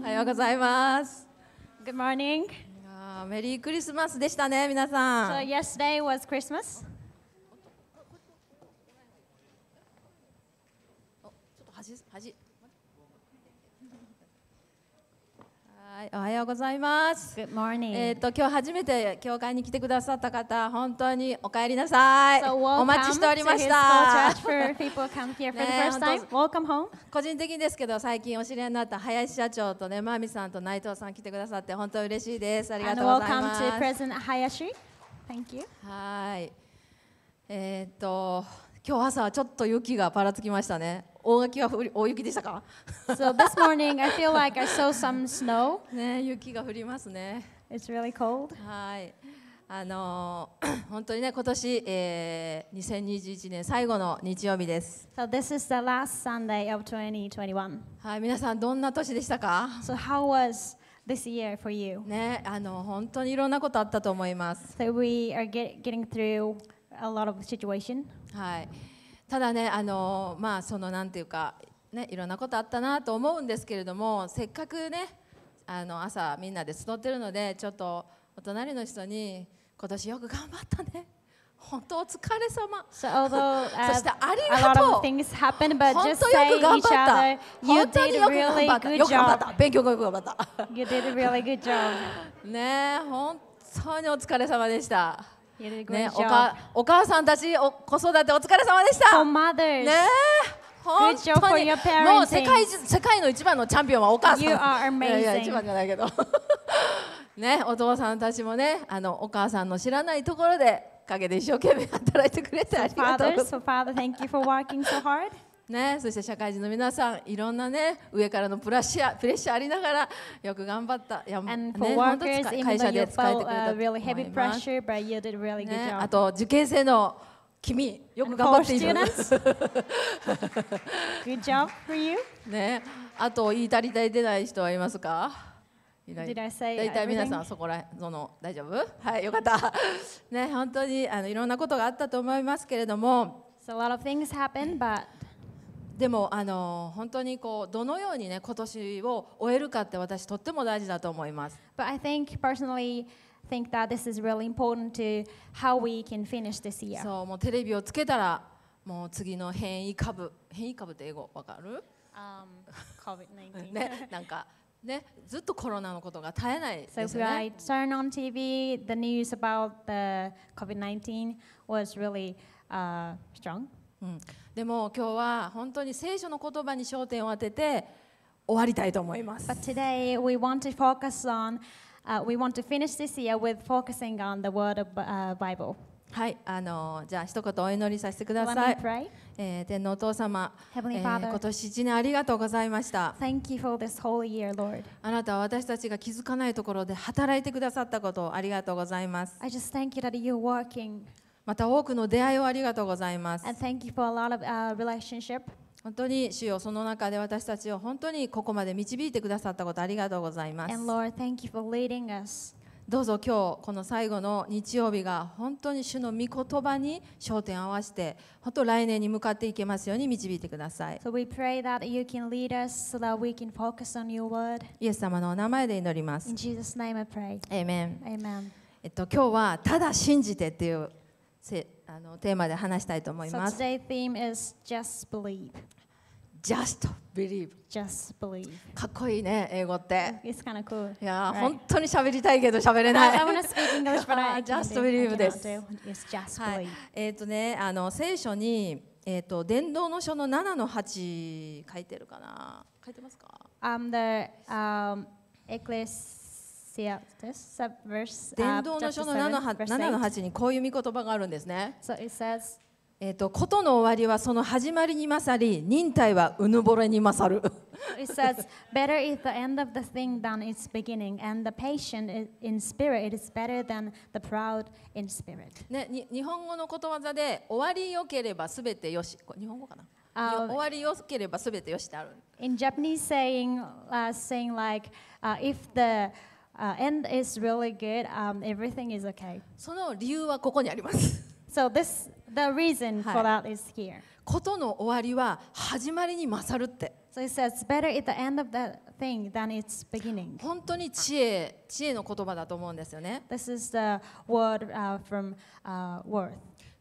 おはようございます。Good morning. メリークリスマスでしたね、皆さん。So yesterday was Christmas. はい、おはようございます。Good morning. えっ、と今日初めて教会に来てくださった方、本当にお帰りなさい。So、お待ちしておりました。個人的ですけど、最近お知り合いになった林社長とね、まみさんと内藤さん来てくださって本当嬉しいです。ありがとうございます。はい。えっ、ー、と今日朝はちょっと雪がぱらつきましたね。大雪は大雪でしたか So this morning I feel like I saw some snow. ね雪が降りますね。It's really cold. はい。あの本当にね今年、えー、2021年最後の日曜日です。So this is the last Sunday of 2021. はい皆さんどんな年でしたか？So how was this year for you? ねあの本当にいろんなことあったと思います。So we are get, getting through a lot of situation. はい。ただねあのまあそのなんていうか、ね、いろんなことあったなと思うんですけれどもせっかくねあの朝みんなで集ってるのでちょっとお隣の人に今年よく頑張ったね本当お疲れ様。So although uh, a lot of t h よく頑張っ a p p e n e d 勉強よく頑張った。You did a really good job. ね本当にお疲れ様でした。ね、おかお母さんたちお子育てお疲れ様でした。ね本当にもう世界世界の一番のチャンピオンはお母さん。いやいや一番じゃないけど ね、お父さんたちもねあのお母さんの知らないところで陰で一生懸命働いてくれてありがとう So father, so father, thank you for working so hard. ね、そして社会人の皆さん、いろんなね、上からのプラッシャプレッシャーありながら、よく頑張った、やね、本当会社で使えてくれたと思います。ね、あと受験生の君、よく頑張っていま g ね、あと言いたり足りてない人はいますか？大体皆さんそこらその大丈夫はいよかったね本当にあのいろんなことがあったと思いますけれども So a lot of things happened, but でもあの本当にこうどのようにね今年を終えるかって私とっても大事だと思います。But I think personally think that this is really important to how we can finish this year. そうもうテレビをつけたらもう次の変異株変異株って英語わかる、um, ?COVID-19 ねなんかねずっとコロナのことが絶えないですね。So I turn on TV the news about the COVID-19 was really、uh, strong. うん、でも今日は本当に聖書の言葉に焦点を当てて終わりたいと思います。But today we want to focus on、uh, we want to finish this year with focusing on the word of、uh, Bible. はい、あのじゃあ一言お祈りさせてください。えー、天皇お父様、Heavenly Father, えー、今年一年ありがとうございました。Thank you for this whole year, Lord. あなたは私たちが気づかないところで働いてくださったことをありがとうございます。I just thank you that you're working また多くの出会いをありがとうございます。本当に主よその中で私たちを本当にここまで導いてくださったことありがとうございます。どうぞ今日この最後の日曜日が本当に主の御言葉に焦点を合わせて本当来年に向かっていけますように導いてください。イエス様のお名前で祈ります。a m e n えっと今日はただ信じてっていうせあのテーマで話したいと思い So ます。today's theme is just believe. Just believe。Just believe. かっこいいね、英語って。It's kind of cool. いやー、right? 本当に喋りたいけど喋れ I, ない。I want to speak English, but I, I can't Just do- I believe cannot this. do. It's just はい believe.、えっ、とね、あの聖書に、えっ、と、伝道の書の7の8書いてるかな。書いてますか。Um, the um, Ecclesi- see this verse, uh, 伝道の書の7の 8, 7の8にこういう御言葉があるんですね。So it says, えー、とことの終わりはその始まりに勝り、忍耐はうぬぼれに勝る。It says, better is the end of the thing than its beginning, and the patient in spirit is better than the proud in spirit. ね、に日本語のことわざで、終わりよければすべてよし。日本語かな、uh, 終わりよければすべてよしってある。In Japanese saying,、uh, saying like,、uh, if the Uh, and it's really good. Um, everything is okay. その理由はここにあります。So this the reason for that is here. ことの終わりは始まりに勝るって。So it says better at the end of the thing than its beginning. 本当に知恵、知恵の言葉だと思うんですよね。This is the word uh, from uh, Worth.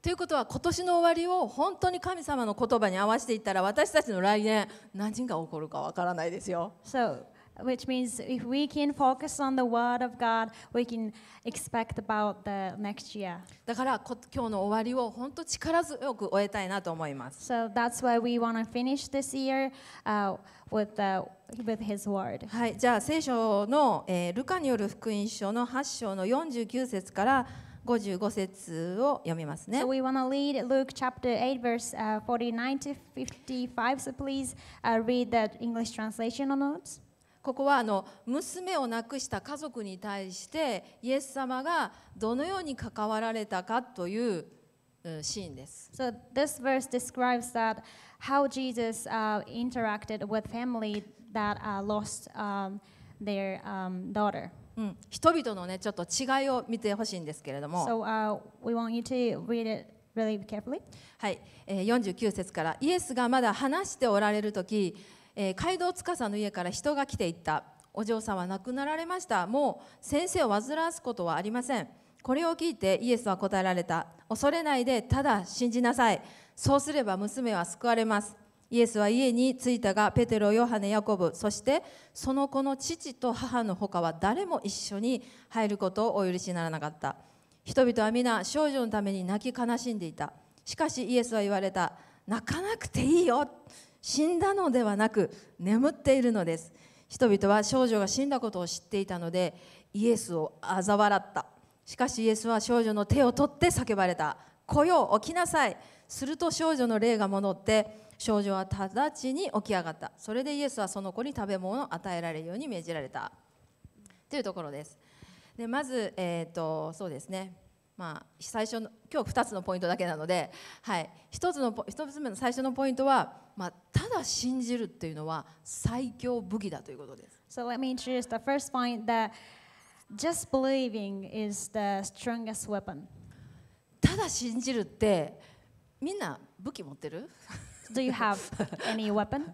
ということは今年の終わりを本当に神様の言葉に合わせていったら私たちの来年何が起こるかわからないですよ。So which means if we can focus on the word of God, we can expect about the next year. だからこ今日の終わりを本当力強く終えたいなと思います。So that's why we want to finish this year、uh, with the with his word. はい、じゃあ聖書の、えー、ルカによる福音書の8章の49節から55節を読みますね。we want to e a d l u k chapter e r s h to e a s e uh, r t h n i s h translation on n o t e ここはあの娘を亡くした家族に対してイエス様がどのように関わられたかというシーンです。So this v e r s 人々のねちょっと違いを見てほしいんですけれども49節からイエスがまだ話しておられる時えー、街道司の家から人が来ていったお嬢さんは亡くなられましたもう先生を煩わすことはありませんこれを聞いてイエスは答えられた恐れないでただ信じなさいそうすれば娘は救われますイエスは家に着いたがペテロヨハネヤコブそしてその子の父と母の他は誰も一緒に入ることをお許しにならなかった人々は皆少女のために泣き悲しんでいたしかしイエスは言われた泣かなくていいよ死んだのではなく眠っているのです人々は少女が死んだことを知っていたのでイエスを嘲笑ったしかしイエスは少女の手を取って叫ばれた「来よ起きなさい」すると少女の霊が戻って少女は直ちに起き上がったそれでイエスはその子に食べ物を与えられるように命じられたというところですでまず、えーとそうですねまあ、最初の今日2つのポイントだけなので、はい、1, つの1つ目の最初のポイントは、まあ、ただ信じるっていうのは最強武器だということです。So let me introduce the first point that just believing is the strongest weapon. ただ信じるってみんな武器持ってる Do you have any weapon?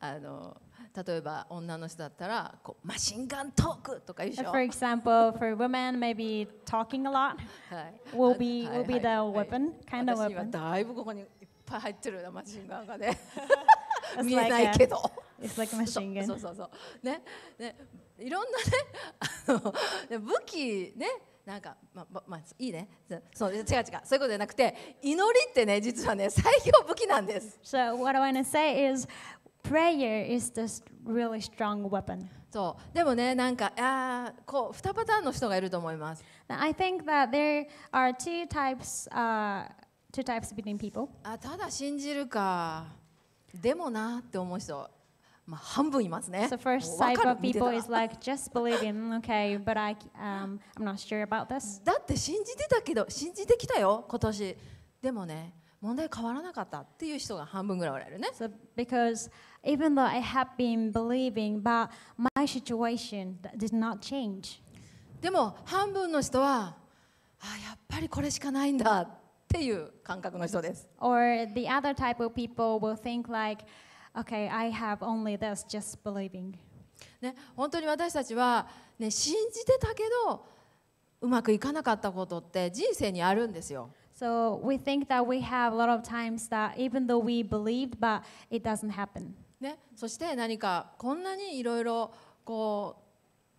あの例えば女の人だったらこうマシンガントークとか言うでしょ。For example, for women, maybe talking a lot will be will be the weapon kind of weapon. 私はだいぶここにいっぱい入ってるなマシンガンがね。見えないけど。It's like a machine gun. そうそうそう。ねねいろんなねあの武器ね。なんか、まあ、まあ、いいね。そう、違う違う、そういうことじゃなくて、祈りってね、実はね、最強武器なんです。So what I w a n n a say is, prayer is the really strong weapon. そうでもね、なんかあこう2パターンの人がいると思います。I think that there are two types,、uh, two types between people. あただ信じるか、でもなって思う人。まあ、半分いますね。So first type of people is like just believe in, okay, but I,、um, I'm not sure about this. だって信じてたけど、信じてきたよ、今年。でもね、問題変わらなかったっていう人が半分ぐらいおられるね。So because even though I have been believing, but my situation did not change. でも半分の人はあやっぱりこれしかないんだっていう感覚の人です。Or the other type of people will think like, okay, I have only this, just believing. ね、本当に私たちは、ね、信じてたけどうまくいかなかったことって人生にあるんですよ。So we think that we have a lot of times that even though we believed, but it doesn't happen. ね、そして何かこんなにいろいろこう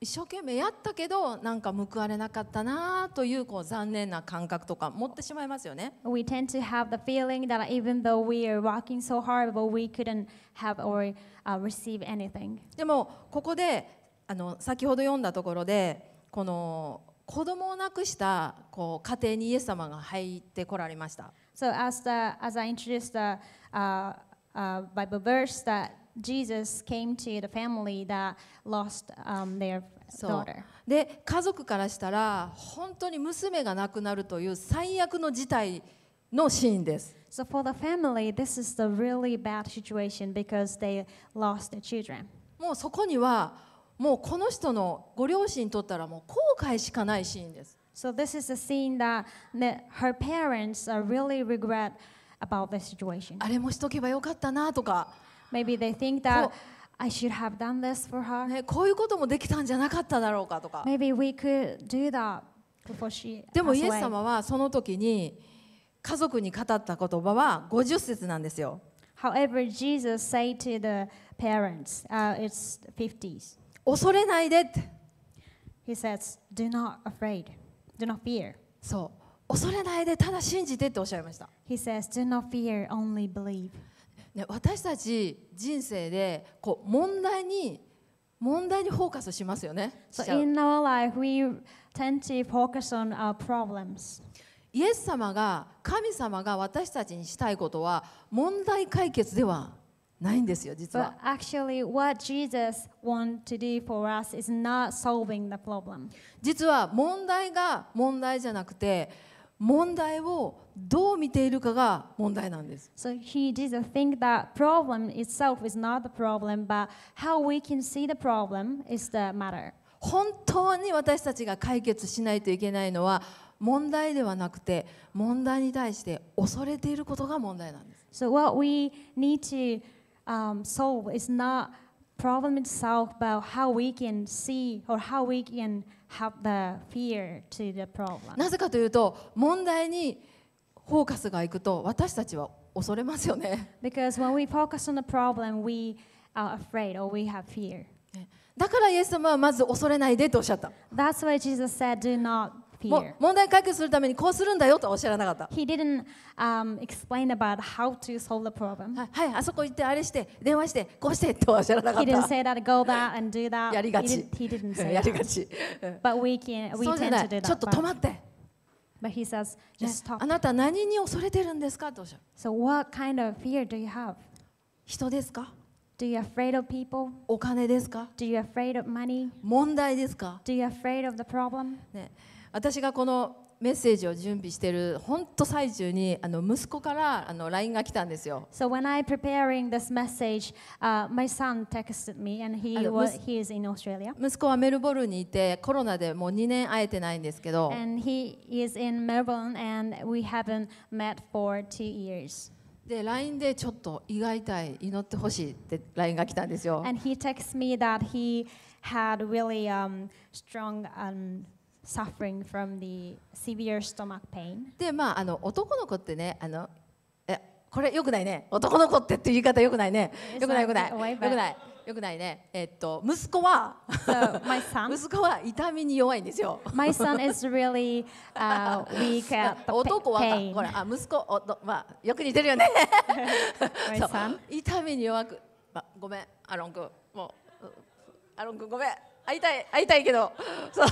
一生懸命やったけどなんか報われなかったなというこう残念な感覚とか持ってしまいますよね。We tend to have the feeling that even though we are working so hard, but we couldn't have or、uh, receive anything. でもここであの先ほど読んだところでこの子供を亡くしたこう家庭にイエス様が入ってこられました。So as the as I introduced the uh, uh, Bible verse that Jesus came to the family that lost um, their そうで家族からしたら本当に娘が亡くなるという最悪の事態のシーンです。So for the family, this is the really bad situation because they lost their children. もうそこにはもうこの人のご両親にとったらもう後悔しかないシーンです。So this is a scene that her parents are really regret about the situation. あれもしとけばよかったなとか。Maybe they think that I should have done this for her. ね、こういうこともできたんじゃなかっただろうかとか。Maybe we could do that before she でもイエス様はその時に家族に語った言葉は50節なんですよ。However, Jesus said to the parents,、uh, it's 50s. 恐れないでただ信じてっておっしゃいました。私たち人生でこう問題に問題にフォーカスしますよね。イエス様が神様が私たちにしたいことは問題解決ではないんですよ、実は。But actually, what Jesus wants to do for us is not solving the problem. 実は問題が問題じゃなくて、問題をどう見ているかが問題なんです。So he Jesus think that problem itself is not the problem, but how we can see the problem is the matter. 本当に私たちが解決しないといけないのは問題ではなくて問題に対して恐れていることが問題なんです。So what we need to um, solve. It's not problem itself, but how we can see or how we can have the fear to the problem. なぜかというと問題にフォーカスがいくと私たちは恐れますよね。Because when we focus on the problem, we are afraid or we have fear. だからイエス様はまず恐れないでとおっしゃった。That's why Jesus said, do not fear. 問題解決するためにこうするんだよとは知らなかった。He didn't、um, explain about how to solve the problem. はい、あそこ行って、あれして、電話して、こうしてとは知らなかった。He didn't say that, go that and do that. やりがち。He didn't, he didn't say that. やりがち。But we, can, we tend to do that. ちょっと止まって。But he says, just stop. あなた何に恐れてるんですかとおっしゃる。So what kind of fear do you have? 人ですか Do you afraid of people? お金ですか Do you afraid of money? 問題ですか Do you afraid of the problem? ね。私がこのメッセージを準備している本当最中にあの息子からあの LINE が来たんですよ。So when I preparing this message,、uh, my son texted me and he was he is in Australia. 息子はメルボルンにいてコロナでもう2年会えてないんですけど。And he is in Melbourne and we haven't met for two years. で LINE でちょっと胃が痛い祈ってほしいって LINE が来たんですよ。And he texts me that he had really um strong um suffering from the severe stomach pain. で、まあ、あの男の子ってね、あのえこれよくないね、男の子ってっていう言い方よくないね、よくないよくない、よくない。よくないね。えっと息子は、so, my son, 息子は痛みに弱いんですよ。My son is really、uh, weak at the 男はほらあ息子おとまあよく似てるよね。my son 痛みに弱く、まあ、ごめんアロン君もうアロン君ごめん。会いたい会いたいけどそう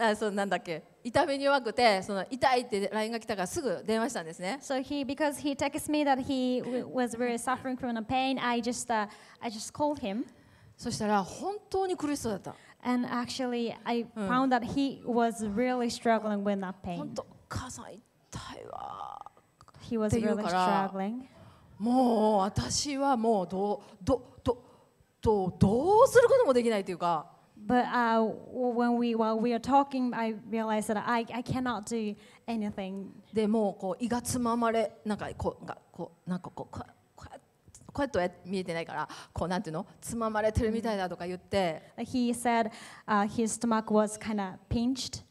あそうなんだっけ痛みに弱くてその痛いって LINE が来たからすぐ電話したんですね。So he because he texted me that he was really suffering from a pain, I just、uh, I just called him. そしたら本当に苦しそうだった。And actually I found that he was really struggling with that pain. 本当母さん痛いわ。He was really struggling. もう私はもうどうどどどどうすることもできないというか。but uh, when we while we are talking, I r e a l i z e that I I cannot do anything. でもこう胃がつままれなんかこうがこうなんかこうこうこうやって見えてないからこうなんていうのつままれてるみたいだとか言って。He said、uh, his stomach was kind of pinched.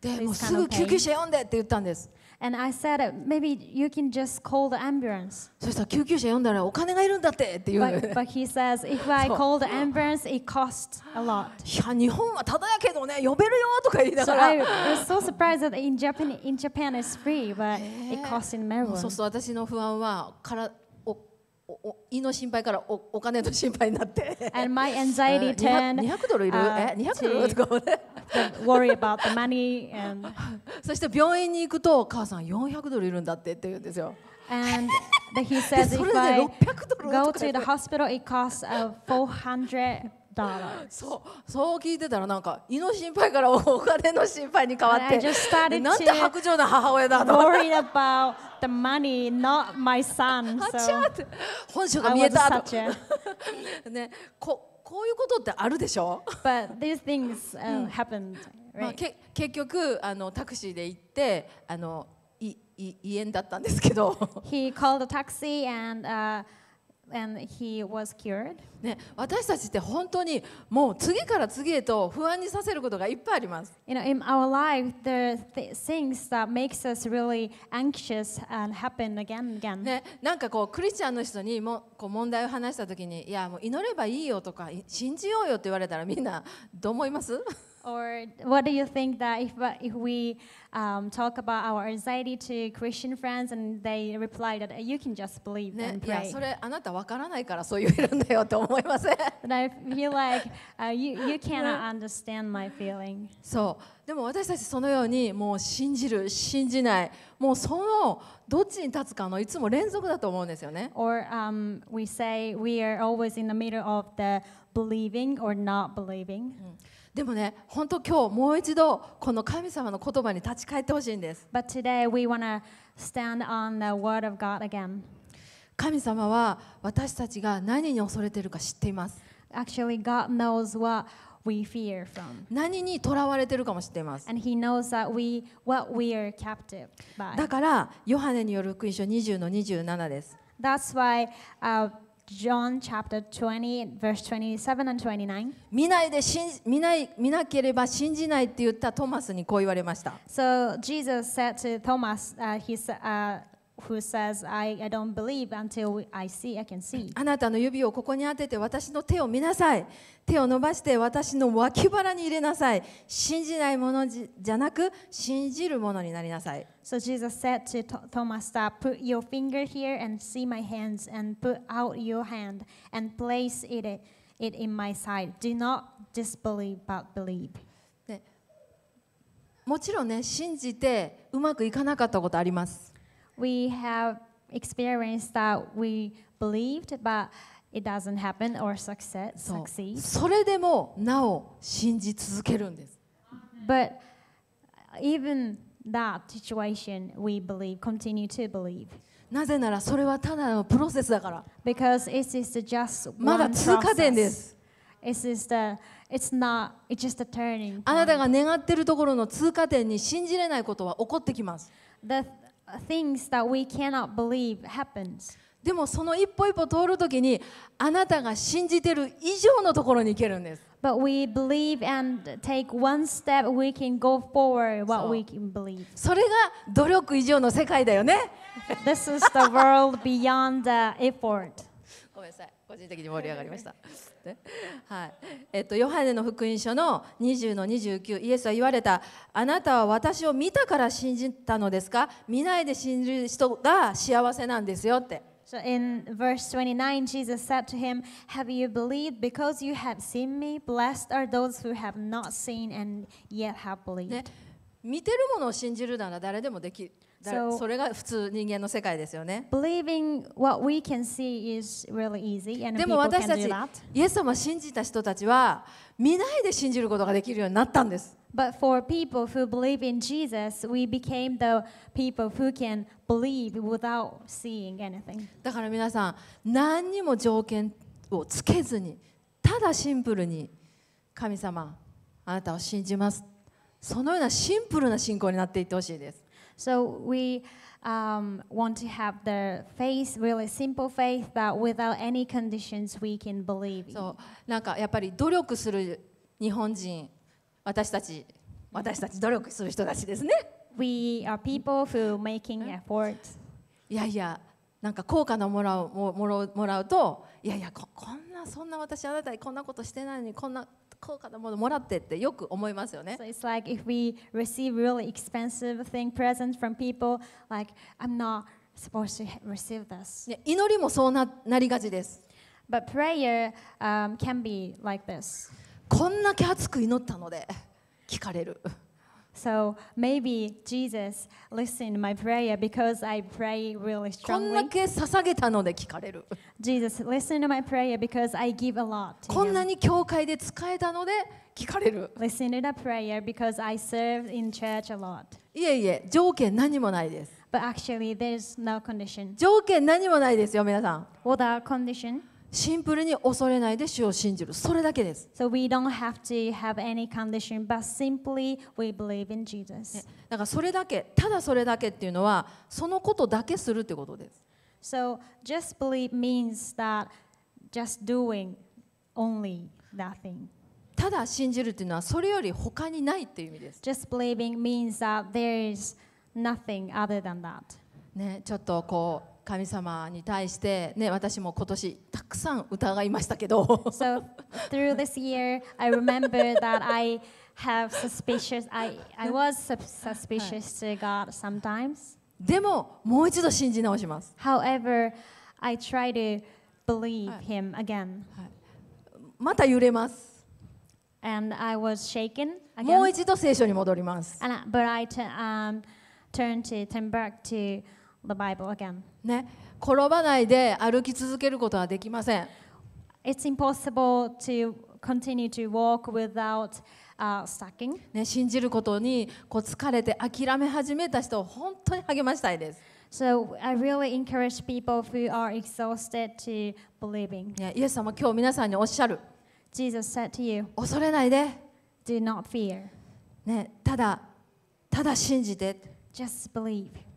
でもうすぐ救急車呼んでって言ったんです。And I said, uh, maybe you can just call the ambulance. そしたら救急車呼んだらお金がいるんだってって言うのよ But, he says, if I call the ambulance, it costs a lot. いや日本はただやけどね呼べるよとか言いな So が I ら。was so surprised that in Japan, in Japan it's free, but it costs in そう Maryland. そう私の不安はからお胃の心配からおお金の心配になって。And my anxiety turned. 200ドルいる？え、200ドルとか Worry about the money and. そして病院に行くとお母さん400ドルいるんだってって言うんですよ。And he says if I go to the hospital, it costs uh, 400そうそう聞いてたらなんか胃の心配からお金の心配に変わってなんて薄情な母親だと思って本性が見えたと、ね、ここういうことってあるでしょ b まあ、け結局あのタクシーで行ってあのいい家だったんですけど。He called a taxi and, And he was cured. ね、私たちって本当にもう次から次へと不安にさせることがいっぱいあります。ね、なんかこうクリスチャンの人にもこう問題を話したときに、いやもう祈ればいいよとか信じようよって言われたらみんなどう思います Or what do you think that if, if we um, talk about our anxiety to Christian friends and they reply that you can just believe ね and pray? それあなたわからないからそう言えるんだよと思いませ And I feel like uh, you, you cannot understand my feeling. そうでも私たちそのようにもう信じる信じないもうそのどっちに立つかのいつも連続だと思うんですよね Or um, we say we are always in the middle of the believing or not believing. うんでもね、本当今日もう一度この神様の言葉に立ち返ってほしいんです。But today we want to stand on the word of God again. 神様は私たちが何に恐れているか知っています。Actually, God knows what we fear from. 何にとらわれているかも知っています。And he knows that we, what we are captive by. だから、ヨハネによる福音書20の27です。That's why、uh, John chapter 20, verse 27 and 29. 見ないで信じ見ない見なければ信じないって言ったトマスにこう言われました。So Jesus said to Thomas,、uh, he, uh, who says, I, I don't believe until I see, I can see. あなたの指をここに当てて私の手を見なさい。手を伸ばして私の脇腹に入れなさい。信じないものじじゃなく信じるものになりなさい。So Jesus said to Thomas, Put your finger here and see my hands, and put out your hand and place it, it in my side. Do not disbelieve, but believe. もちろんね、信じてうまくいかなかったことあります。we have experienced that we believed, but it doesn't happen or success, succeed. それでもなお信じ続けるんです。But even that situation, we believe, continue to believe. なぜならそれはただのプロセスだから。Because it is just まだ通過点です。It is the, it's not, it's just a turning point. あなたが願っているところの通過点に信じれないことは起こってきます。The things that we cannot believe happens. でもその一歩一歩通るときにあなたが信じてる以上のところに行けるんです。But we believe and take one step, we can go forward what we can believe. それが努力以上の世界だよね。This is the world beyond the effort. ごめんなさい。個人的に盛り上がりました。はいえっと、ヨハネの福音書の20の29イエスは言われた「あなたは私を見たから信じたのですか見ないで信じる人が幸せなんですよ」って。So in verse 29, Jesus said to him, Have you believed because you have seen me? Blessed are those who have not seen and yet have believed. 見てるものを信じるな誰でもそれが普通人間の世界ですよね。でも私たち、イエス様を信じた人たちは見ないで信じることができるようになったんです。だから皆さん、何にも条件をつけずに、ただシンプルに、神様、あなたを信じます。そのようなシンプルな信仰になっていってほしいです。So we um, want to have the faith, really simple faith, that without any conditions we can believe. そうなんかやっぱり努力する日本人、私たち、私たち努力する人たちですね。We are people who making efforts. いやいや、なんか効果のもらうももらうもらうと、いやいやここんなそんな私あなたにこんなことしてないのにこんな高価なものもらってってよく思いますよね。So it's like if we receive really expensive thing present from people, like I'm not supposed to receive this. 祈りもそうななりがちです。But prayer、um, can be like this. こんだけ熱く祈ったので聞かれる。So maybe Jesus listened my prayer because I pray really strongly. け捧げたので聞かれる Jesus listened to my prayer because I give a lot. To こん him. Listen to the prayer because I served in church a lot. いえいえ条件何もないです But actually, there's no condition. What are condition, シンプルに恐れないで主を信じる。それだけです。So we don't have to have any condition, but simply we believe in Jesus. だからそれだけ、ただそれだけっていうのは、そのことだけするってことです。So just believe means that just doing only that thing. ただ信じるっていうのは、それより他にないっていう意味です。Just believing means that there is nothing other than that. ね、ちょっとこう。神様に対して、ね、私も今年たくさん疑いましたけど。so, through this year, I remember that I have suspicious, I, I was suspicious to God sometimes. でも、もう一度信じ直します。However, I try to believe him again. また揺れます。And I was shaken again. もう一度聖書に戻ります。And, but I t- um, turn to, turn back to the Bible again. ね、転ばないで歩き続けることはできません。It's impossible to continue to walk without uh, s t c k i n g ね、信じることにこう疲れて諦め始めた人を本当に励ましたいです。So I really encourage people who are exhausted to believing. ね、イエス様今日皆さんにおっしゃる。Jesus said to you, 恐れないで。Do not fear. ね、ただ、ただ信じて。Just believe.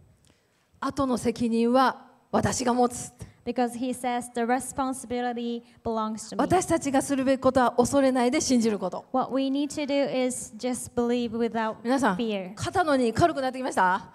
後の責任は私が持つ。Because he says the responsibility belongs to me. 私たちがするべきことは恐れないで信じること。What we need to do is just believe without 皆さん、fear. 肩の荷軽くなってきました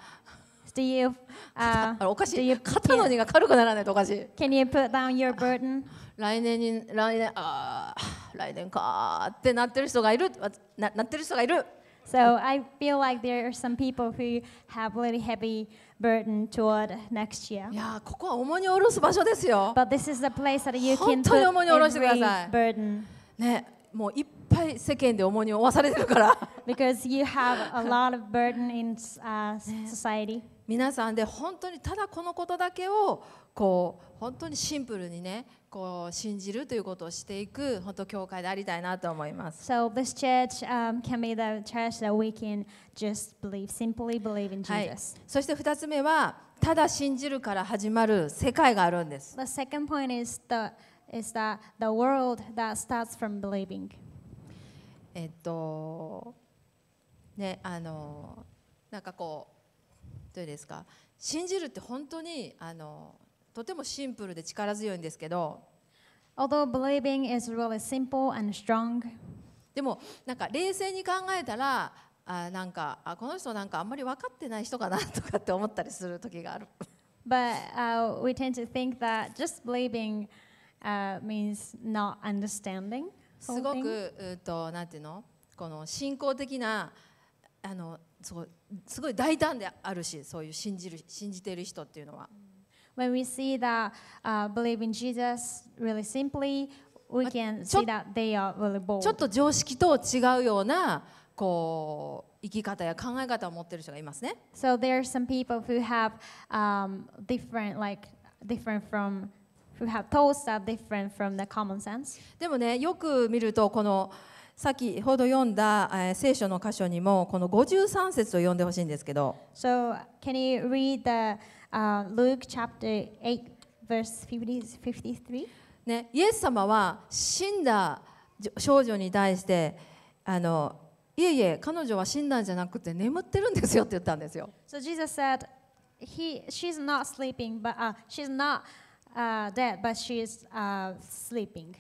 Do you, uh, おかしい。You, 肩の荷が軽くならないとおかしい。Can you put down your burden? 来年に、来年、ああ、来年かってなってる人がいる。ななってる人がいる。So I feel like there are some people who have really heavy、burden toward next year. いやここは重荷を下ろす場所ですよ。But this is the place that you can put every burden. ね、もう一ぱい世間で重荷を負わされてるから Because you have a lot of burden in、uh, society. 皆さんで本当にただこのことだけをこう本当にシンプルにねこう信じるということをしていく本当教会でありたいなと思います。So this church、um, can be the church that we can just believe, simply believe in Jesus.、はい、そして二つ目はただ信じるから始まる世界があるんです。The second point is the is that the world that starts from believing. えっとねあのなんかこうどうですか信じるって本当にあのとてもシンプルで力強いんですけど Although believing is really simple and strong でもなんか冷静に考えたらあなんかあこの人なんかあんまり分かってない人かなとかって思ったりする時がある。But、uh, we tend to think that just believing、uh, means not understanding. すごくうとなんていうのこの信仰的なあのそうすごい大胆であるしそういう信じる信じている人っていうのは。When we see that、uh, believe in Jesus really simply, we can see that they are really bold. ちょっと常識と違うようなこう生き方や考え方を持っている人がいますね。So there are some people who have、um, different like different from who have thoughts that are different from the common sense. でもね、よく見るとこの先ほど読んだ、えー、聖書の箇所にもこの53節を読んでほしいんですけど。So, can you read the、uh, Luke chapter 8 verse 50, 53? ね、イエス様は死んだ少女に対してあのいえいえ彼女は死んだんじゃなくて眠ってるんですよって言ったんですよ。So Jesus said, he, she's not sleeping, but、uh, she's not dead, but she is sleeping.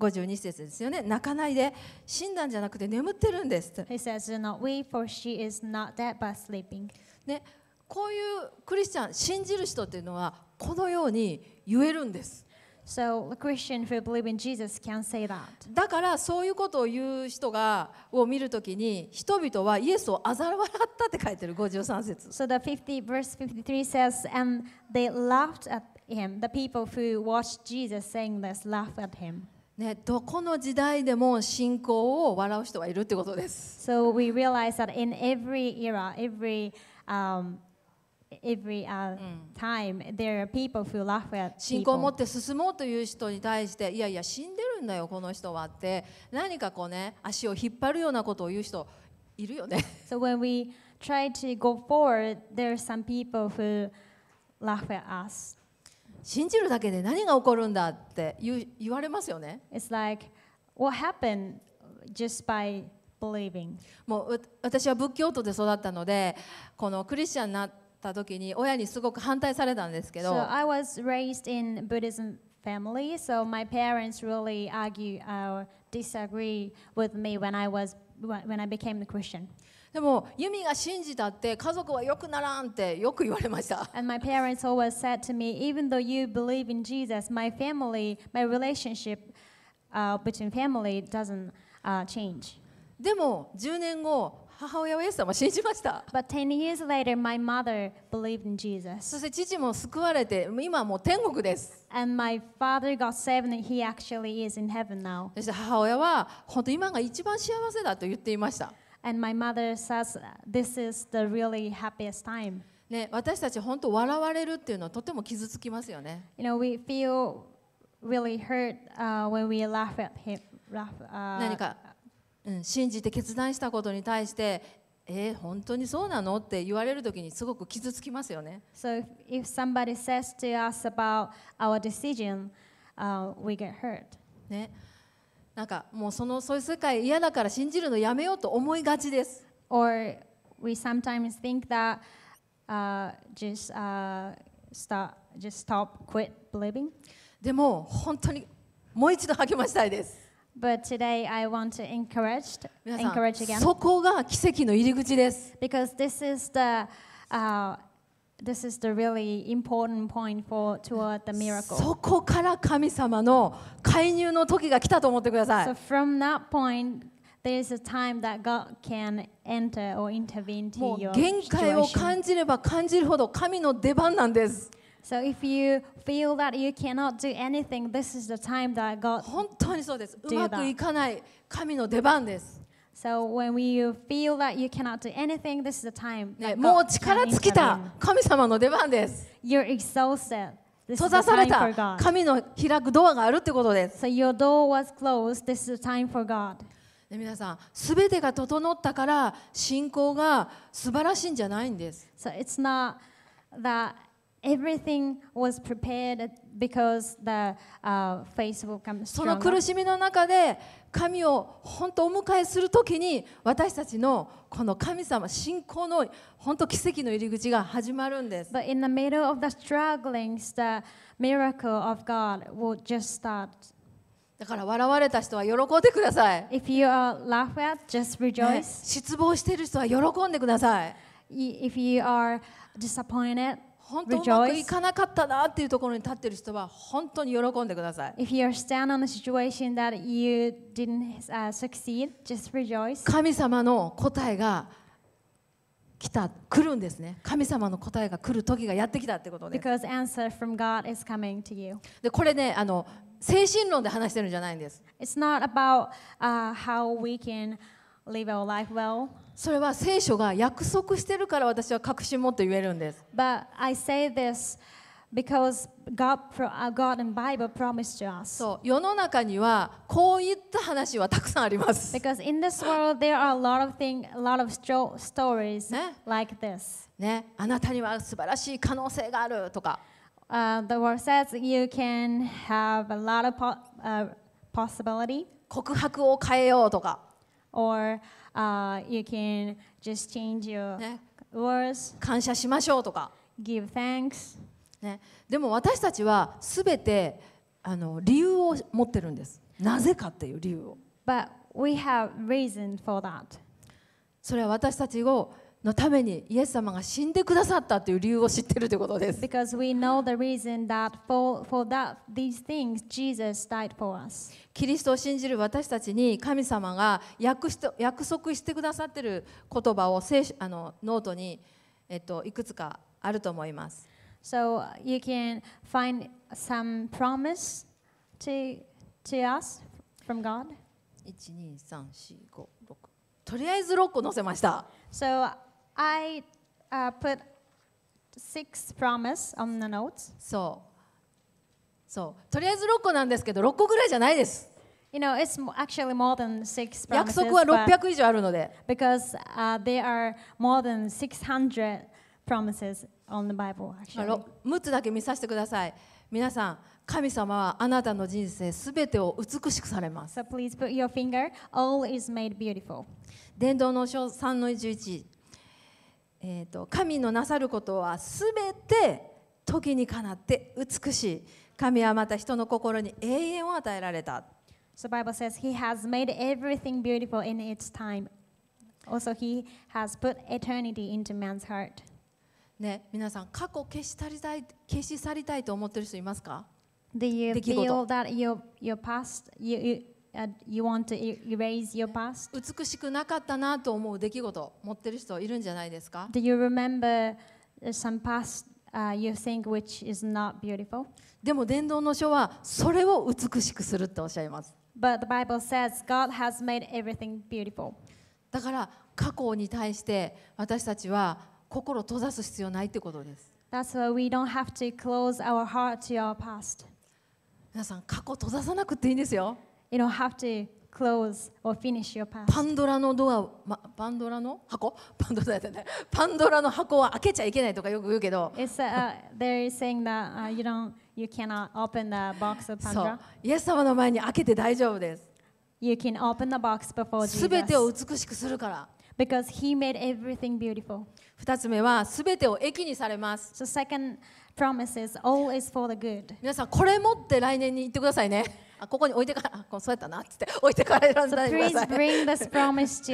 52節ですよね。泣かないで、死んだんじゃなくて眠ってるんです。He says, Do not weep, for she is not dead, but sleeping. ね、こういうクリスチャン、信じる人っていうのは、このように言えるんです。So, a Christian who believe in Jesus can say that. だからそういうことを言う人がを見るときに人々はイエスを嘲笑ったって書いてる53節。So the 50 verse 53 says, And they laughed at him. The people who watched Jesus saying this laughed at him. ね、どこの時代でも信仰を笑う人はいるってことです。So we realize that in every era, every、um, every、uh, time, there are people who laugh at people. 信仰を持って進もうという人に対して、いやいや、死んでるんだよ、この人はって、何かこうね、足を引っ張るようなことを言う人いるよね。So when we try to go forward, there are some people who laugh at us. 信じるだけで何が起こるんだって言言われますよね。It's like, what happened just by believing? もう私は仏教徒で育ったので、このクリスチャンになった時に親にすごく反対されたんですけど。So I was raised in Buddhism family, so my parents really argue or disagree with me when I was when I became a Christian. でも、ユミが信じたって家族は良くならんってよく言われました。And my parents always said to me, even though you believe in Jesus, my family, my relationship、uh, between family doesn't、uh, change. でも、10年後、母親はイエス様を信じました。But 10 years later, my mother believed in Jesus. そして父も救われて、今はもう天国です。And my father got saved and he actually is in heaven now. そして母親は、本当今が一番幸せだと言っていました。And my mother says, This is the really happiest time. ね、私たち本当笑われるっていうのはとても傷つきますよね。You know, we feel really hurt、uh, when we laugh at him. Laugh, uh, 何か、うん、信じて決断したことに対してえー、本当にそうなのって言われるときにすごく傷つきますよね。So if, if somebody says to us about our decision,、uh, we get hurt. ね。なんかもうそのそういう世界嫌だから信じるのやめようと思いがちです。Or we sometimes think that、uh, just,、uh, stop, just stop, quit believing. でも本当にもう一度励ましたいです。But today I want to encourage, encourage again. そこが奇跡の入り口です。Because this is the、uh, This is the really important point for toward the miracle. そこから神様の介入の時が来たと思ってください。So from that point, there is a time that God can enter or intervene to your situation. 限界を感じれば感じるほど神の出番なんです。So if you feel that you cannot do anything, this is the time that God 本当にそうです。うまくいかない神の出番です。So when we feel that you cannot do anything, this is the time. もう力尽きた神様の出番です。You're exhausted. 閉ざされた神の開くドアがあるってことです。So your door was closed. This is the time for God. で皆さん、すべてが整ったから信仰が素晴らしいんじゃないんです。So it's not that everything was prepared because the uh, face will come stronger. その苦しみの中で神を本当お迎えするときに私たちのこの神様信仰の本当奇跡の入り口が始まるんです。But in the middle of the strugglings, the miracle of God will just start. だから笑われた人は喜んでください。If you are laughed at, just rejoice. 失望している人は喜んでください。If you are disappointed, 本当にうまかなかったなっていうところに立っている人は本当に喜んでください。神様の答えが来た、来るんですね。神様の答えが来る時がやってきたってことでこれね、あの、精神論で話してるんじゃないんです。live our life well. それは聖書が約束してるから私は確信持って言えるんです。But I say this because God, God and Bible promised us. そう世の中にはこういった話はたくさんあります。Because in this world there are a lot of things, a lot of stories、ね、like this. ね、あなたには素晴らしい可能性があるとか。Uh, the word says you can have a lot of po、uh, possibility. 告白を変えようとか。or uh, you can just change your ね、words, 感謝しましょうとか、give thanks. ね、でも私たちはすべてあの理由を持ってるんですなぜかっていう理由を But we have reason for that. それは私たちをのためにイエス様が死んでくださったという理由を知っているということです。Because we know the reason that for, for that, these things Jesus died for us. キリストを信じる私たちに神様が約約束してくださっている言葉を聖あのノートに、えっと、いくつかあると思います。So you can find some promise to, to us from God. 1, 2, 3, 4, 5, 6。とりあえず6個載せました。So I uh, put six promise on the notes. そうそうとりあえず6個なんですけど6個ぐらいじゃないです You know, it's mo- actually more than six 約 promises. 束は but- 600以上あるので because uh, there are more than 600 promises on the Bible, まあ actually. ろ6つだけ見させてください皆さん神様はあなたの人生すべてを美しくされます So please put your finger. All is made beautiful. 伝道の書3の11えーと、と神のなさることはすべて時にかなって美しい神はまた人の心に永遠を与えられた So Bible says he has made everything beautiful in its time. Also he has put eternity into man's heart. ね、皆さん過去消し去りたい消し去りたいと思ってる人いますか Do you feel that your, your past, you, you 美しくなかったなと思う出来事持ってる人いるんじゃないですかでも伝道の書はそれを美しくするっておっしゃいます。だから過去に対して私たちは心閉ざす必要ないってことです。皆さん、過去閉ざさなくていいんですよ。You don't have to close or finish your past. パンドラのドア、ま、パンドラの箱パンドラじゃない。パンドラの箱は開けちゃいけないとかよく言うけど。It's, uh, they're saying that、uh, you don't, you cannot open the box of Pandora. そう。イエス様の前に開けて大丈夫です。You can open the box before Jesus. すべてを美しくするから。Because he made everything beautiful. 二つ目は、すべてを益にされます。So second promise is all is for the good. 皆さん、これ持って来年に行ってくださいね。あここに置いてからうそうやったなって 置いてから選ん s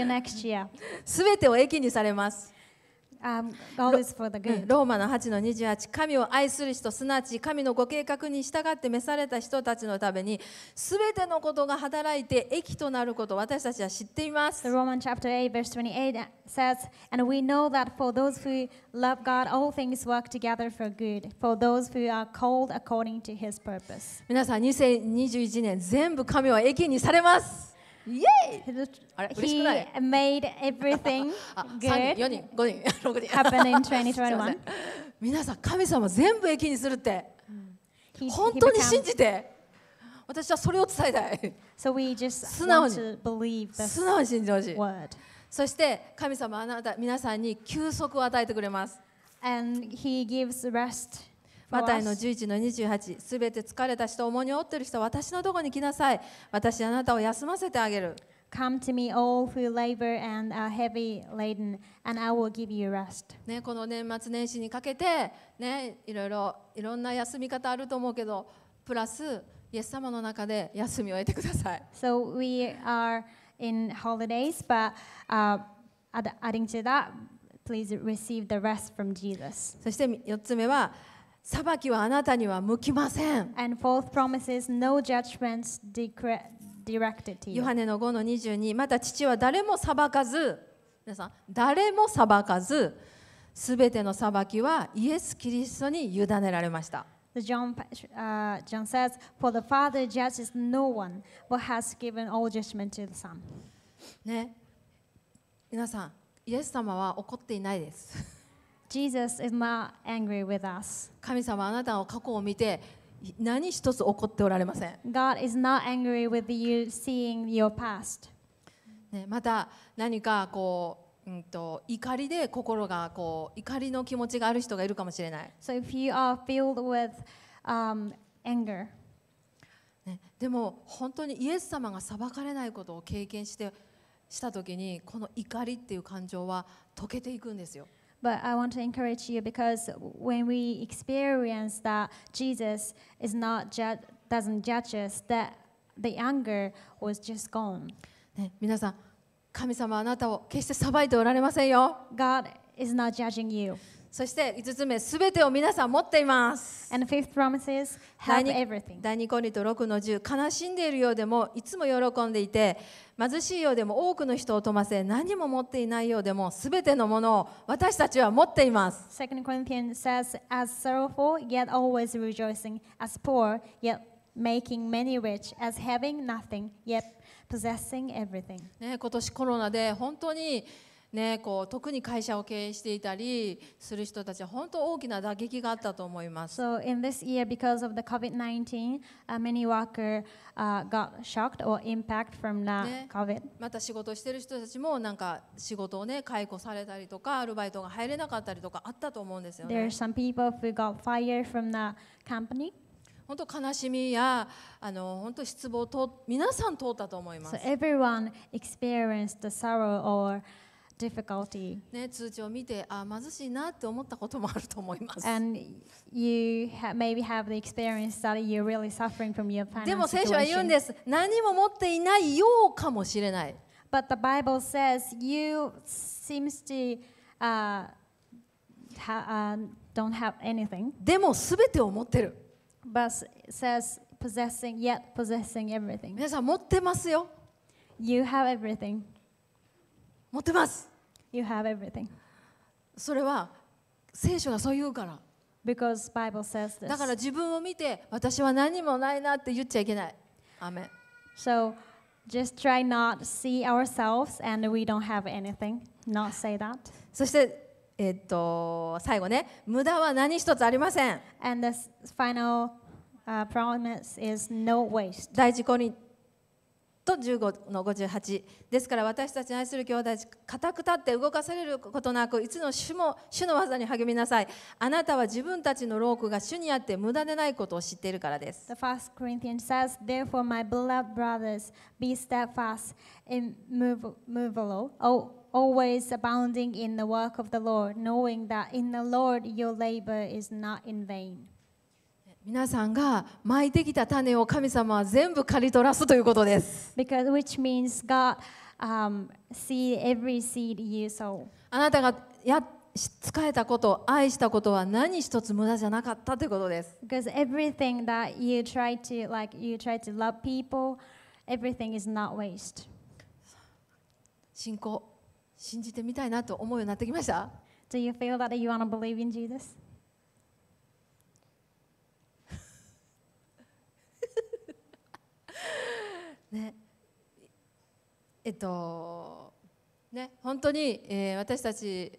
o すべてを益にされますローマの8の28神を愛する人すなわち神のご計画に従って召された人たちのためにすべてのことが働いて益となることを私たちは知っています。The Roman chapter 8 verse 28 says, And we know that for those who love God, all things work together for good, for those who are called according to his purpose. 皆さん2021年全部神は益にされます。イエーイあれ嬉しくない He made everything あ、3 good 人、4人、5人、6人 happen in いま 2021. 皆さん、神様全部益にするって He, 本当に信じて私はそれを伝えたい so we just 素直に。believe t h 素直に信じてほしい word. そして神様あなた皆さんに休息を与えてくれます And he gives rest マタイの11の28すべて疲れた人重荷を負っている人私のところに来なさい私あなたを休ませてあげる Come to me all who labor and are heavy laden, and I will give you rest. ね、この年末年始にかけて、ね、いろいろいろんな休み方あると思うけど、プラス、イエス様の中で休みを得てください。So we are in holidays, but、uh, adding to that, please receive the rest from Jesus. そして4つ目は、裁きはあなたには向きません。And fourth promise is no judgments directed to you. ヨハネの5の22、また父は誰も裁かず、皆さん、誰も裁かず、すべての裁きはイエス・キリストに委ねられました。The John, uh, John says, For the Father judges no one, but has given all judgment to the Son. ね、皆さん、イエス様は怒っていないです。Jesus is not angry with us. 神様あなたの過去を見て何一つ怒っておられません。God is not angry with you seeing your past. ね、また何かこう、うんと、怒りで心がこう怒りの気持ちがある人がいるかもしれない。So if you are filled with、um, anger, ね、でも本当にイエス様が裁かれないことを経験してした時にこの怒りっていう感情は溶けていくんですよ。But I want to encourage you because when we experience that Jesus is not ju- doesn't judge us, that the anger was just gone. God is not judging you. そして5つ目、すべてを皆さん持っています。And the fifth promise is, have 第 everything. 第2コリント6の10、悲しんでいるようでも、いつも喜んでいて、貧しいようでも多くの人を富ませ、何も持っていないようでも、すべてのものを私たちは持っています。2 Corinthians says, as sorrowful, yet always rejoicing, as poor, yet making many rich, as having nothing, yet possessing everything. ね、今年コロナで本当に、ね、こう特に会社を経営していたりする人たちは本当大きな打撃があったと思います。So in this year, because of the COVID-19,、uh, many workers、uh, got shocked or impact from the COVID.、ね、また仕事してる人たちもなんか仕事をね解雇されたりとかアルバイトが入れなかったりとかあったと思うんですよね。There are some people who got fired from the company. 本当悲しみやあの本当失望と皆さん通ったと思います。So everyone experienced the sorrow or difficulty. ね、通知を見て、あ、貧しいなって思ったこともあると思います。And you ha maybe have the experience that you're really suffering from your financial situation. でも聖書は言うんです。何も持っていないようかもしれない。But the Bible says you seems to、uh, ha, uh, don't have anything. でもすべてを持ってる。But says possessing yet possessing everything. 皆さん持ってますよ。You have everything. 持ってます。You have everything. それは聖書がそう言うから。Because Bible says this. So just try not see ourselves and we don't have anything. Not say that. そしてえっと最後ね、無駄は何一つありません。And the final、uh, promise is no waste. 第一コリントと15の58ですから私たちに愛する兄弟固く立って動かされることなくいつの主も主の技に励みなさいあなたは自分たちの労苦が主にあって無駄でないことを知っているからです The first Corinthians says Therefore my beloved brothers be steadfast immovable always abounding in the work of the Lord knowing that in the Lord your labor is not in vain 皆さんがまいてきた種を神様は全部刈り取らすということです。Because, which means God, um, see every seed you sow. あなたがや使えたこと、愛したことは何一つ無駄じゃなかったということです。Because everything that you try to, like, you try to love people, everything is not waste. 信仰、信じてみたいなと思うようになってきました Do you feel that you want to believe in Jesus? ねえっとね本当に、えー、私たち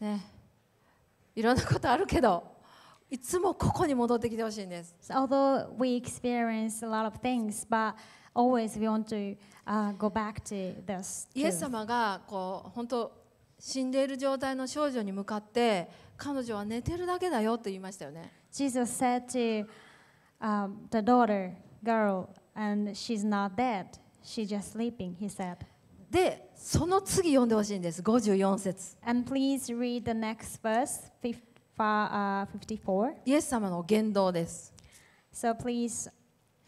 ねいろんなことあるけどいつもここに戻ってきてほしいんです。Although we experience a lot of things, but always we want to、uh, go back to this. イエス様がこう本当死んでいる状態の少女に向かって彼女は寝てるだけだよと言いましたよね。Jesus said to、um, the daughter, girl, And she's not dead. She's just sleeping, he said. で、その次読んでほしいんです。54節。And please read the next verse, uh, 54. イエス様の言動です。So please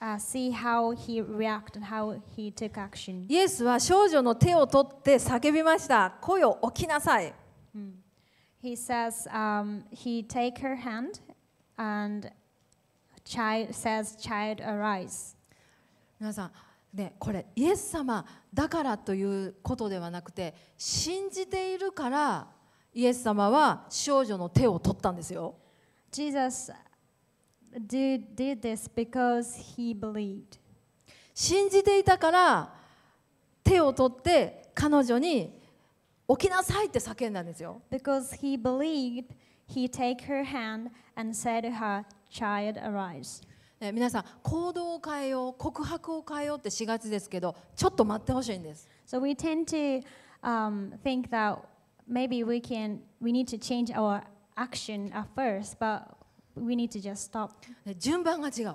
Uh, see how he reacted, how he took action. イエスは少女の手を取って叫びました。声を起きなさい。Mm. He says, um, he take her hand and child says, child arise. 皆さんね、これイエス様だからということではなくて信じているからイエス様は少女の手を取ったんですよ。Jesus did, did this because he believed. 信じていたから手を取って彼女に起きなさいって叫んだんですよ。Because he believed, he take her hand and said to her, Child, arise. え皆さん行動を変えよう告白を変えようってしがちですけどちょっと待ってほしいんです。So we tend to、um, think that maybe we can we need to change our action at first, but we need to just stop. 順番が違う。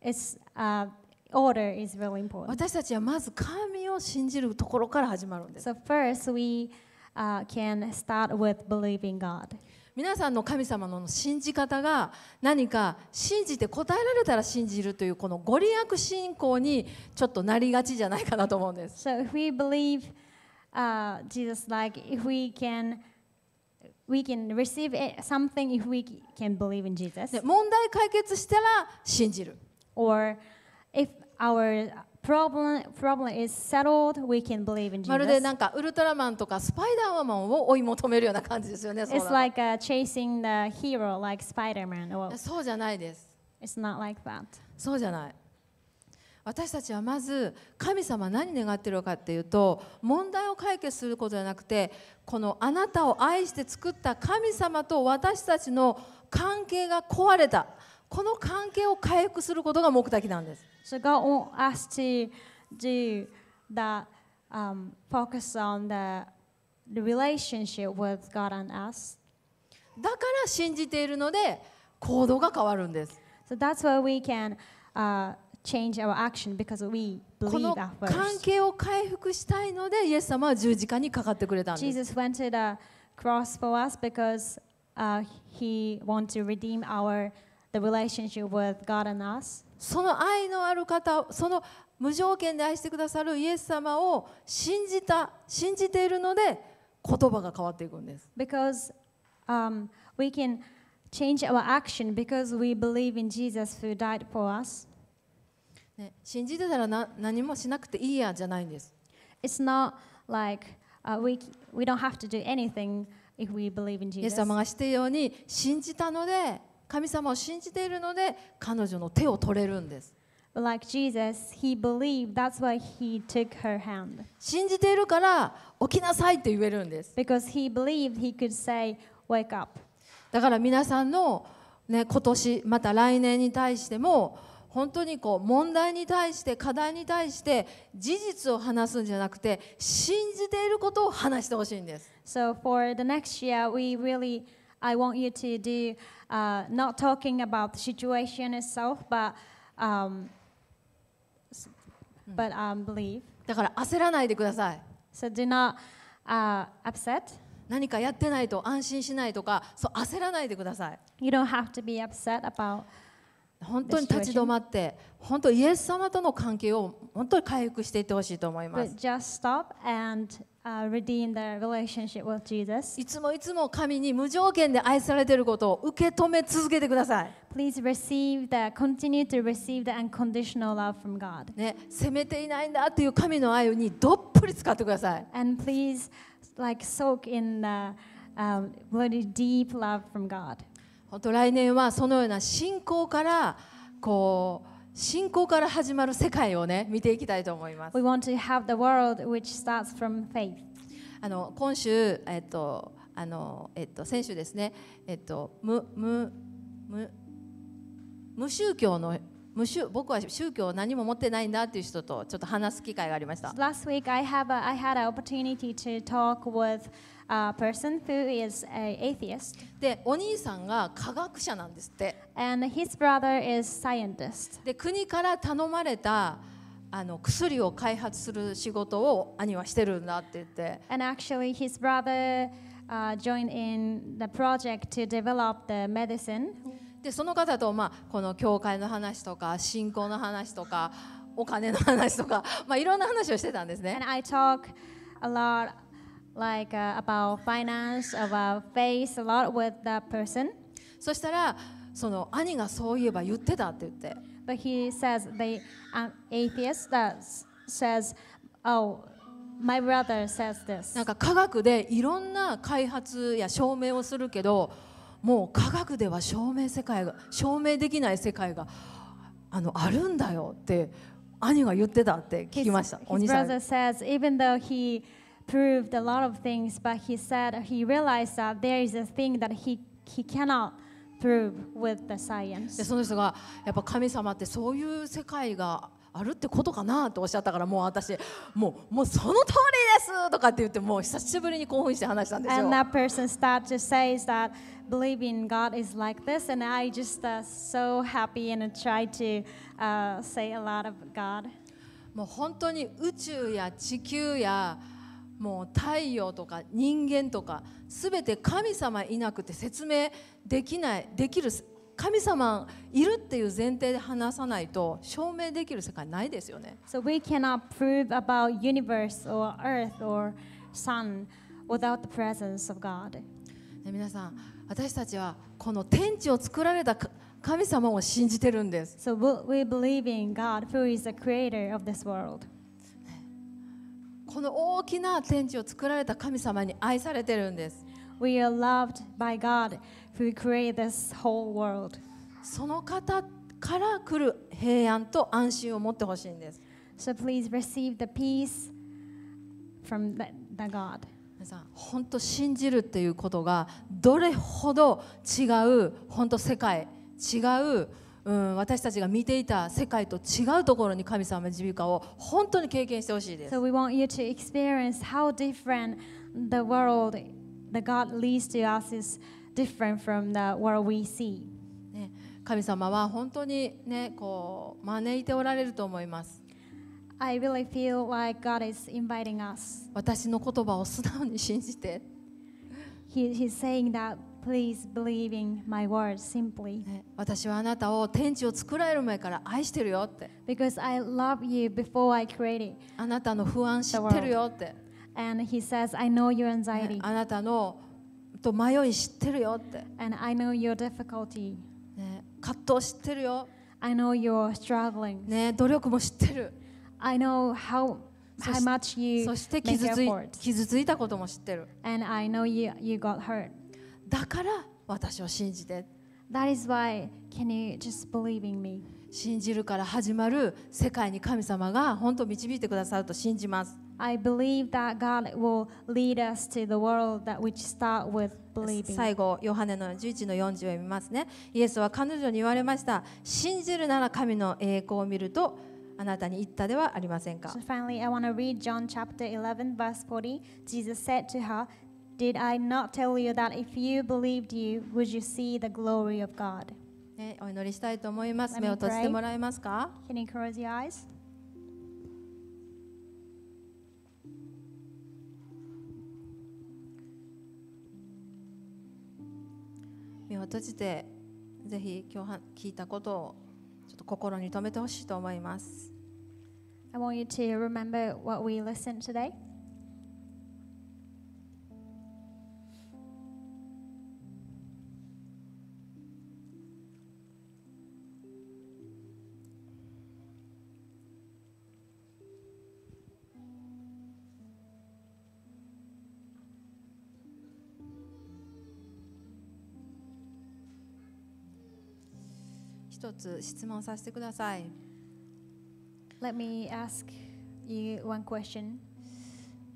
It's、uh, order is really important. 私たちはまず神を信じるところから始まるんです。So first we、uh, can start with believing God. 皆さんの神様の信じ方が何か信じて答えられたら信じるというこのご利益信仰にちょっとなりがちじゃないかなと思うんです。So if we believe、uh, Jesus like if we can We can receive something if we can believe in Jesus. 問題解決したら信じる。Or if our problem, problem is settled, we can believe in まるで Jesus. なんかウルトラマンとかスパイダーマンを追い求めるような感じですよね。そう It's like u chasing the hero like Spider Man. そうじゃないです。it's not like that. そうじゃない。私たちはまず神様何願ってるかっていうと問題を解決することじゃなくてこのあなたを愛して作った神様と私たちの関係が壊れたこの関係を回復することが目的なんです。So g o u um h a s t o d o t h a um, focus on the, the relationship with God and us. だから信じているので行動が変わるんです。So that's why we can、uh, change our action because we この関係を回復したいので、イエス様は十字架にかかってくれたんです。Jesus went to the cross for us because、uh, he wanted to redeem our the relationship with God and us. その愛のある方、その無条件で愛してくださるイエス様を信じた、信じているので、言葉が変わっていくんです。Because、um, we can change our action because we believe in Jesus who died for us. ね、信じてたらな何もしなくていいやじゃないんです。It's not like、uh, we, we don't have to do anything if we believe in Jesus. イエス様がしてように信じたので、神様を信じているので彼女の手を取れるんです。Like Jesus, he believed that's why he took her hand. 信じているから起きなさいって言えるんです。Because he believed he could say, Wake up. だから皆さんの、ね、今年また来年に対しても本当にこう問題に対して課題に対して事実を話すんじゃなくて信じていることを話してほしいんです。So for the next year, we really I want you to do uh, not talking about the situation itself, but um, but um, believe. だから焦らないでください。So do not uh, upset. 何かやってないと安心しないとか、そう焦らないでください。You don't have to be upset about. 本当に立ち止まって、本当イエス様との関係を本当に回復していってほしいと思います。But just stop and uh, redeem their relationship with Jesus. いつもいつも神に無条件で愛されていることを受け止め続けてください。Please receive the, continue to receive the unconditional love from God. ね、責めていないんだという神の愛にどっぷり使ってください。And please like, soak in the、um, really deep love from God. 本当来年はそのような信仰からこう信仰から始まる世界をね見ていきたいと思います。We want to have the world which starts from faith. あの今週えっとあのえっと先週ですねえっと無無無無宗教の無宗僕は宗教を何も持ってないんだっていう人とちょっと話す機会がありました。Last week I have a, I had an opportunity to talk with a person who is a atheist. で、お兄さんが科学者なんですって。And his brother is scientist. で、国から頼まれたあの薬を開発する仕事を兄はしてるんだって言って。And actually, his brother、uh, j o i n in the project to develop the medicine. で、その方と、まあ、この教会の話とか、信仰の話とか、お金の話とか、まあ、いろんな話をしてたんですね。And I talk a lot like uh, about finance, about faith, a lot with that person. そしたらその兄がそういえば言ってたって言って。But he says the an atheist that says, oh. My brother says this. なんか科学でいろんな開発や証明をするけどもう科学では証明世界が証明できない世界があのあるんだよって兄が言ってたって聞きました。His, his brother says even though he proved a lot of things, but he said he realized that there is a thing that he, he cannot prove with the science. でその人がやっぱ神様ってそういう世界があるってことかなとおっしゃったからもう私もうもうその通りですとかって言ってもう久しぶりに興奮して話したんですよ。And that person started to say that believing God is like this and I just、uh, so happy and try to、uh, say a lot of God. もう本当に宇宙や地球やもう太陽とか人間とか全て神様いなくて説明できないできる神様いるっていう前提で話さないと証明できる世界ないですよね。So we cannot prove about universe or earth or sun without the presence of God. 皆さん、私たちはこの天地を作られた神様を信じてるんです。So we believe in God who is the creator of this world. この大きな天地を作られた神様に愛されてるんです。We are loved by God who created this whole world. その方から来る平安と安心を持ってほしいんです。So please receive the peace from the, the God. さん本当信じるっていうことがどれほど違う本当世界違ううん、私たちが見ていた世界と違うところに神様の耳鼻科を本当に経験してほしいです。So we want you to experience how different the world that God leads to us is different from the world we see. 神様は本当にね、こう招いておられると思います。I really feel like God is inviting us. 私の言葉を素直に信じて。He, he's saying that Please believe in my word simply. 私はあなたを天地を作られる前から愛してるよって。Because I love you before I created. あなたの不安知ってるよって。And he says, I know your anxiety. あなたのと迷い知ってるよって。And I know your difficulty. 葛藤知ってるよ。I know your struggling. ね、努力も知ってる。I know how そして傷つい傷ついたことも知ってる。And I know you, you got hurt. だから私を信じて That is why can you just believe in me? 信じるから始まる世界に神様が本当導いてくださると信じます。I believe that God will lead us to the world that which start with believing. 最後、ヨハネの11の40を読みますね。イエスは彼女に言われました。信じるなら神の栄光を見るとあなたに言ったではありませんか。So finally, I want to read John chapter 11, verse 40. Jesus said to her, Did I not tell you that if you believed you, would you see the glory of God? pray. Can you close your eyes? 目を閉じて、ぜひ今日聞いたことをちょっと心に留めてほしいと思います。I want you to remember what we listened today. 一つ質問させてください。Let me ask you one question.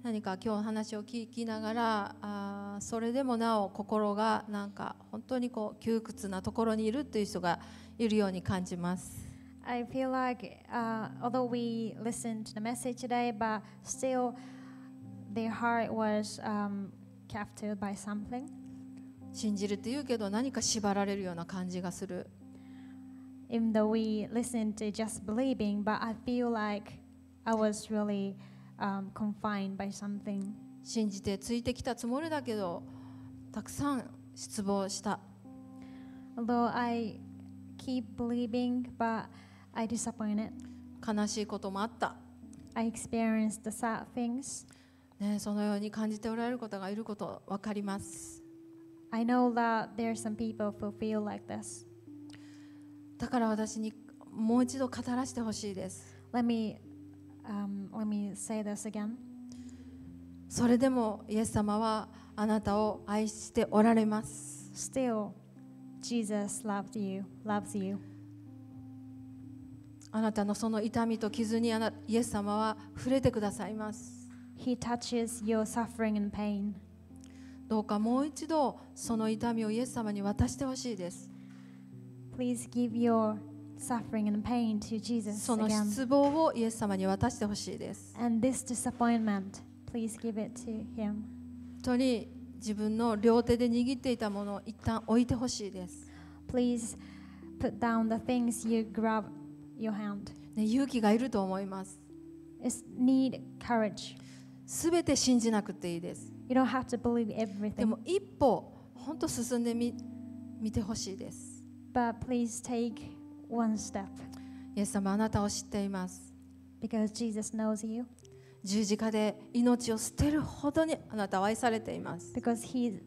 何か今日話を聞きながらあそれでもなお心がなんか本当にこう窮屈なところにいるという人がいるように感じます。I feel like、uh, although we listened to the message today, but still their heart was、um, captured by something. 信じるって言うけど何か縛られるような感じがする。even though we listened to just believing, but I feel like I was really um, confined by something. 信じてついてきたつもりだけど、たくさん失望した。Although I keep believing, but I disappointed. 悲しいこともあった。I experienced the sad things. ね、そのように感じておられる方がいること分かります。I know that there are some people who feel like this. だから私にもう一度語らせてほしいです。Let me, um, let me say this again. それでもイエス様はあなたを愛しておられます。Still, Jesus loved you, loves you. あなたのその痛みと傷にあなイエス様は触れてくださいます。He touches your suffering and pain. どうかもう一度その痛みをイエス様に渡してほしいです。Please give your suffering and pain to Jesus その失望をイエス様に渡してほしいです。And this disappointment, please give it to him. 本当に自分の両手で握っていたものを一旦置いてほしいです。Please put down the things you grab your hand. ね、勇気がいると思います。It's need courage. すべて信じなくていいです。You don't have to believe everything. でも一歩、本当進んでみ見てほしいです。But please take one step. イエス様あなたを知っています。Because Jesus knows you. 十字架で命を捨てるほどにあなたを愛されています。Because he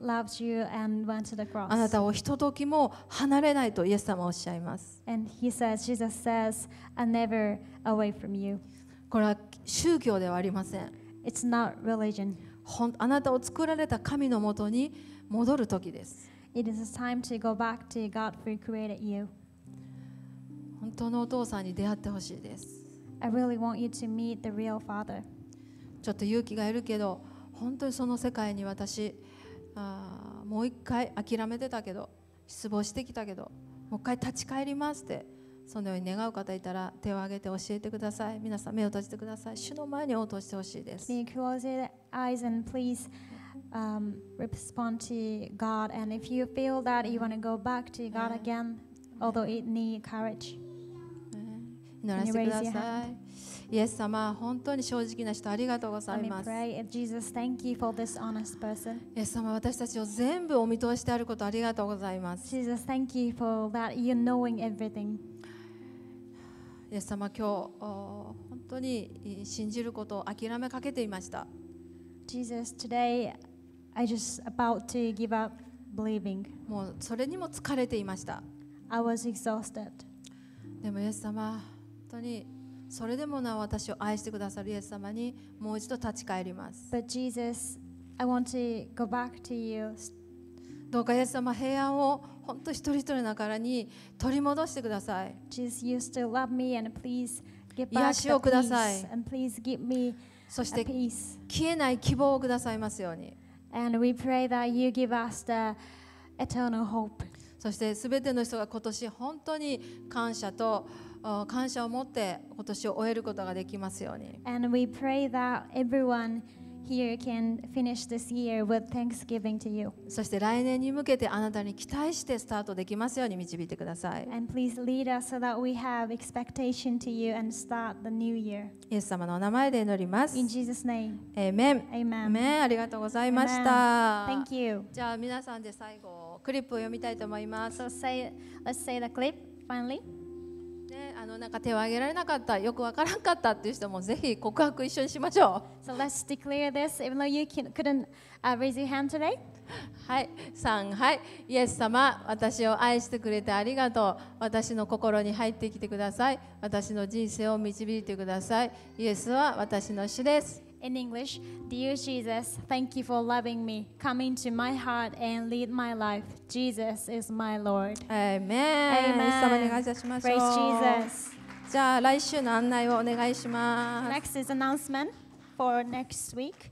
loves you and went to the cross. あなたをひとときも離れないとイエス様はおっしゃいます。And he says, Jesus says, I never away from you. これは宗教ではありません。It's not religion. あなたを作られた神のもとに戻る時です。It is time to go back to God who created you. 本当のお父さんに出会ってほしいです。I really want you to meet the real father. ちょっと勇気がいるけど、本当にその世界に私、あもう一回諦めてたけど、失望してきたけど、もう一回立ち返りますって、そのように願う方いたら手を挙げて教えてください。皆さん目を閉じてください。主の前に応答してほしいです。Can you close your eyes and please um, respond to God. And if you feel that you want to go back to God again, although it needs courage, 祈らせてください。イエス様、本当に正直な人ありがとうございます。Jesus, thank you for this honest person. イエス様、私たちを全部お見通しであることありがとうございます。Jesus, thank you for that. You're knowing everything. イエス様、今日本当に信じることを諦めかけていました。Jesus, today I just about to give up believing. もうそれにも疲れていました。I was exhausted. でも、イエス様、本当にそれでもなお私を愛してくださるイエス様にもう一度立ち返ります。But Jesus, I want to go back to you. どうかイエス様、平安を本当一人一人の中に取り戻してください。Jesus, you still love me and please give back 癒しをください。And please give me そして消えない希望をくださいますように。And we pray that you give us the eternal hope. そしてすべての人が今年本当に感謝と感謝を持って今年を終えることができますように。And we pray that everyone そして来年に向けてあなたに期待してスタートできますように導いてください。イエス様のお名前で祈ります。In j ありがとうございました。じゃあ皆さんで最後クリップを読みたいと思います。あのなんか手を挙げられなかった、よくわからんかったっていう人もぜひ告白一緒にしましょう。So let's declare this, even though you couldn't、uh, raise your hand today. はい、んはい、イエス様、私を愛してくれてありがとう。私の心に入ってきてください。私の人生を導いてください。イエスは私の主です。in English, Dear Jesus, thank you for loving me. Come into my heart and lead my life. Jesus is my Lord. Amen. Amen. Praise Jesus. じゃあ来週の案内をお願いします。Next is announcement for next week.